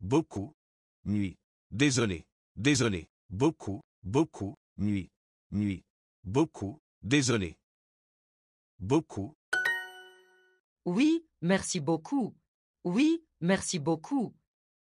beaucoup, nuit. Désolé, désolé, beaucoup, beaucoup, nuit, nuit. Beaucoup, désolé. Beaucoup. Oui, merci beaucoup. Oui, merci beaucoup.